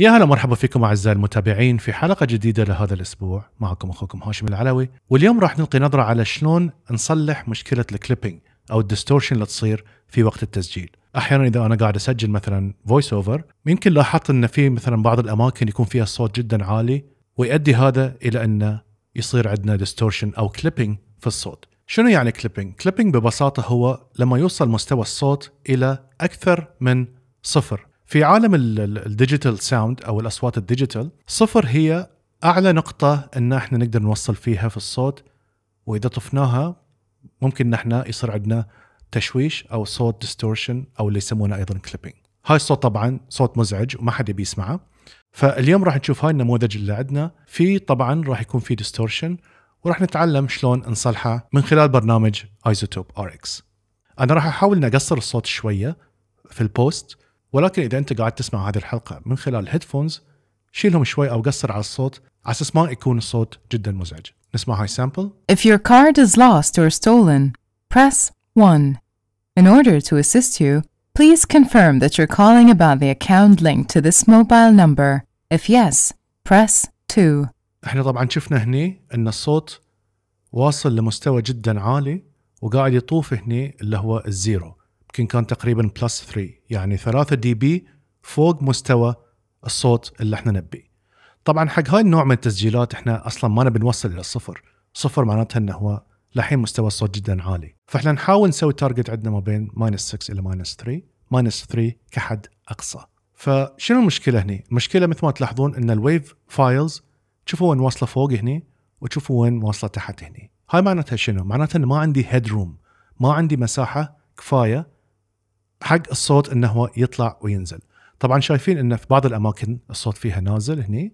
يا هلا مرحبا فيكم اعزائي المتابعين في حلقه جديده لهذا الاسبوع معكم اخوكم هاشم العلوي واليوم راح نلقي نظره على شلون نصلح مشكله الكليبنج او الديستورشن اللي تصير في وقت التسجيل احيانا اذا انا قاعد اسجل مثلا فويس اوفر يمكن لاحظت ان في مثلا بعض الاماكن يكون فيها الصوت جدا عالي ويؤدي هذا الى انه يصير عندنا ديستورشن او كليبنج في الصوت شنو يعني كليبنج كليبنج ببساطه هو لما يوصل مستوى الصوت الى اكثر من صفر في عالم الديجيتال ساوند او الاصوات الديجيتال صفر هي اعلى نقطه ان احنا نقدر نوصل فيها في الصوت واذا طفناها ممكن نحن يصير عندنا تشويش او صوت ديستورشن او اللي يسمونه ايضا كليبنج هاي الصوت طبعا صوت مزعج وما حد يبي يسمعه فاليوم راح نشوف هاي النموذج اللي عندنا في طبعا راح يكون في ديستورشن وراح نتعلم شلون نصلحه من خلال برنامج ايزوتوب ار اكس انا راح احاول اني اقصر الصوت شويه في البوست ولكن اذا انت قاعد تسمع هذه الحلقه من خلال الهيدفونز شيلهم شوي او قصر على الصوت على اساس ما يكون الصوت جدا مزعج نسمع هاي سامبل If your card is lost or stolen press 1 In order to assist you please confirm that you're calling about the account linked to this mobile number If yes press 2 احنا طبعا شفنا هني ان الصوت واصل لمستوى جدا عالي وقاعد يطوف هني اللي هو الزيرو يمكن كان تقريبا بلس 3 يعني 3 دي بي فوق مستوى الصوت اللي احنا نبيه طبعا حق هاي النوع من التسجيلات احنا اصلا ما نبي نوصل الى الصفر صفر معناتها انه هو لحين مستوى الصوت جدا عالي فاحنا نحاول نسوي تارجت عندنا ما بين ماينس 6 الى ماينس 3 ماينس 3 كحد اقصى فشنو المشكله هني المشكله مثل ما تلاحظون ان الويف فايلز تشوفوا وين واصله فوق هني وتشوفوا وين واصله تحت هني هاي معناتها شنو معناتها ان ما عندي هيد روم ما عندي مساحه كفايه حق الصوت انه هو يطلع وينزل طبعا شايفين انه في بعض الاماكن الصوت فيها نازل هني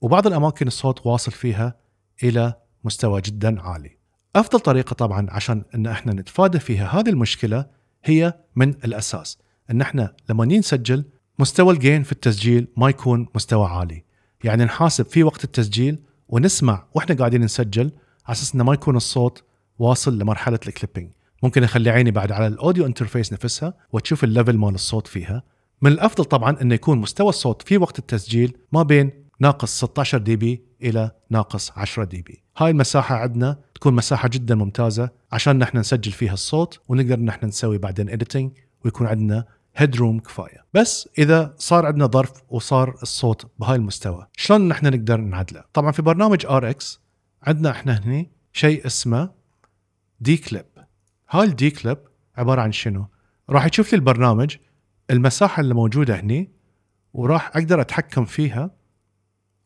وبعض الاماكن الصوت واصل فيها الى مستوى جدا عالي افضل طريقه طبعا عشان ان احنا نتفادى فيها هذه المشكله هي من الاساس ان احنا لما نسجل مستوى الجين في التسجيل ما يكون مستوى عالي يعني نحاسب في وقت التسجيل ونسمع واحنا قاعدين نسجل على اساس انه ما يكون الصوت واصل لمرحله الكليبنج ممكن اخلي عيني بعد على الاوديو انترفيس نفسها وتشوف الليفل مال الصوت فيها من الافضل طبعا انه يكون مستوى الصوت في وقت التسجيل ما بين ناقص 16 دي بي الى ناقص 10 دي بي هاي المساحه عندنا تكون مساحه جدا ممتازه عشان نحن نسجل فيها الصوت ونقدر نحن نسوي بعدين اديتنج ويكون عندنا هيد روم كفايه بس اذا صار عندنا ظرف وصار الصوت بهاي المستوى شلون نحن نقدر نعدله طبعا في برنامج ار اكس عندنا احنا هنا شيء اسمه دي كليب هاي الدي كليب عباره عن شنو؟ راح يشوف لي البرنامج المساحه اللي موجوده هني وراح اقدر اتحكم فيها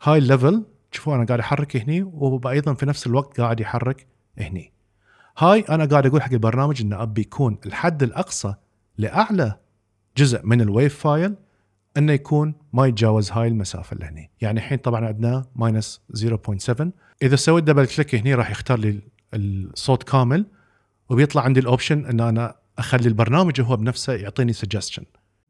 هاي الليفل شوفوا انا قاعد احرك هني وايضا في نفس الوقت قاعد يحرك هني هاي انا قاعد اقول حق البرنامج انه ابي يكون الحد الاقصى لاعلى جزء من الويف فايل انه يكون ما يتجاوز هاي المسافه اللي هني يعني الحين طبعا عندنا ماينس 0.7 اذا سويت دبل كليك هني راح يختار لي الصوت كامل وبيطلع عندي الاوبشن ان انا اخلي البرنامج هو بنفسه يعطيني سجستشن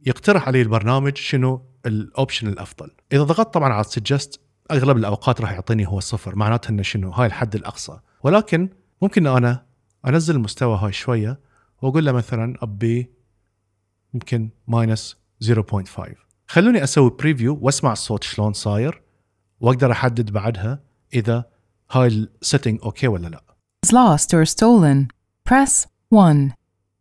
يقترح علي البرنامج شنو الاوبشن الافضل اذا ضغطت طبعا على سجست اغلب الاوقات راح يعطيني هو صفر معناته انه شنو هاي الحد الاقصى ولكن ممكن انا انزل المستوى هاي شويه واقول له مثلا ابي يمكن ماينس 0.5 خلوني اسوي بريفيو واسمع الصوت شلون صاير واقدر احدد بعدها اذا هاي السيتنج اوكي ولا لا. lost or stolen press 1.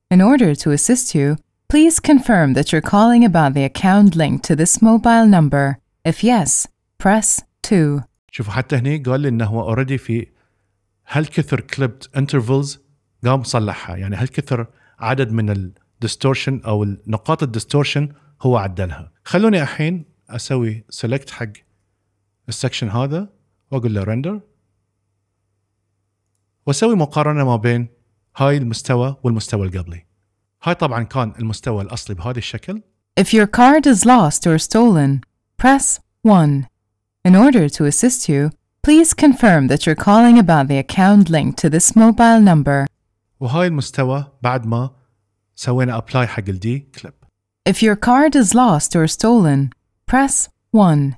In order to assist you, please confirm that you're calling about the account linked to this mobile number. If yes, press 2. شوفوا حتى هنا قال لي انه هو اوريدي في هالكثر كليبت انترفلز قام صلحها يعني هالكثر عدد من الديستورشن او نقاط الديستورشن هو عدلها خلوني الحين اسوي سيلكت حق السكشن هذا واقول له رندر واسوي مقارنه ما بين هاي المستوى والمستوى القبلي هاي طبعا كان المستوى الأصلي بهذا الشكل If your card is lost or stolen, press 1. In order to assist you, please confirm that you're calling about the account linked to this mobile number. وهاي المستوى بعد ما سوينا apply حق الدي كليب. If your card is lost or stolen, press 1.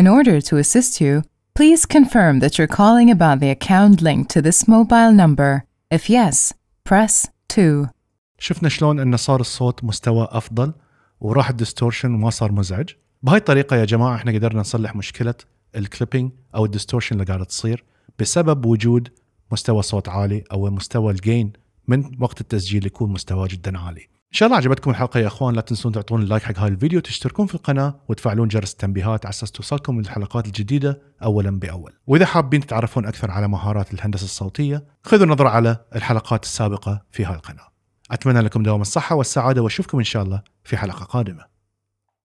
In order to assist you, please confirm that you're calling about the account linked to this mobile number. If yes, press 2. شفنا شلون انه صار الصوت مستوى افضل وراح الديستورشن وما صار مزعج بهاي الطريقه يا جماعه احنا قدرنا نصلح مشكله الكليبنج او الديستورشن اللي قاعده تصير بسبب وجود مستوى صوت عالي او مستوى الجين من وقت التسجيل يكون مستوى جدا عالي ان شاء الله عجبتكم الحلقه يا اخوان لا تنسون تعطون اللايك حق هاي الفيديو تشتركون في القناه وتفعلون جرس التنبيهات على اساس توصلكم الحلقات الجديده اولا باول واذا حابين تتعرفون اكثر على مهارات الهندسه الصوتيه خذوا نظره على الحلقات السابقه في هاي القناه اتمنى لكم دوام الصحه والسعاده واشوفكم ان شاء الله في حلقه قادمه